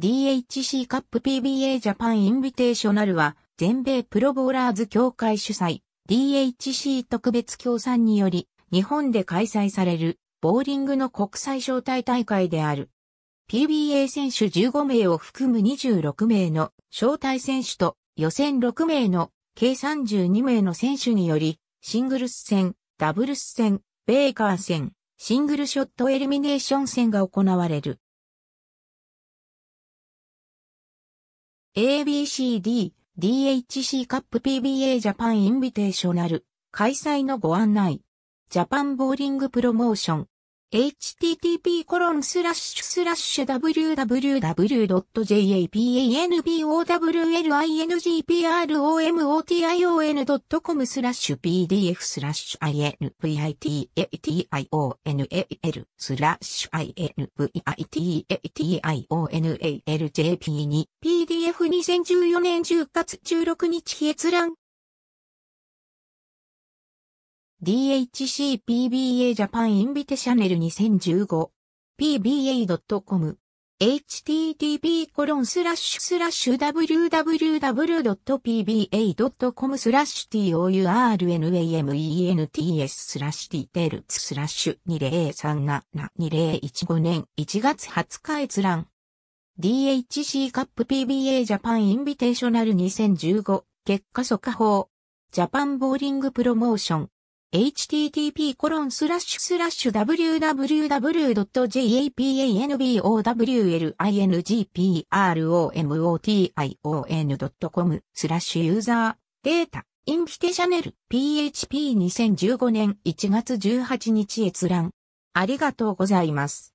DHC カップ PBA ジャパンインビテーショナルは、全米プロボーラーズ協会主催、DHC 特別協賛により、日本で開催される、ボーリングの国際招待大会である。PBA 選手15名を含む26名の招待選手と、予選6名の計32名の選手により、シングルス戦、ダブルス戦、ベーカー戦、シングルショットエリミネーション戦が行われる。ABCD、DHC カップ PBA ジャパンインビテーショナル開催のご案内。ジャパンボーリングプロモーション h t t p w w w j a p a n b o w l i n g p r o m o t i スラッシュ pdf スラッシュ invitation スラッシュ invitationalJP2 PDF2014 年10月16日閲覧 DHC PBA ジャパンインビテシャネル 2015pba.com http コロンスラッシュスラッシュ www.pba.com スラッシュ t o u r n a m e n t s スラッシュ t ィ l スラッシュ20372015年1月20日閲覧 DHC カップ PBA ジャパンインビテーショナル2015結果速報ジャパンボーリングプロモーション h t t p w w w j a p a n b o w l i n g p r o m o t i o n c o m スラッシュユーザーデータインフィテシャネル PHP2015 年1月18日閲覧ありがとうございます。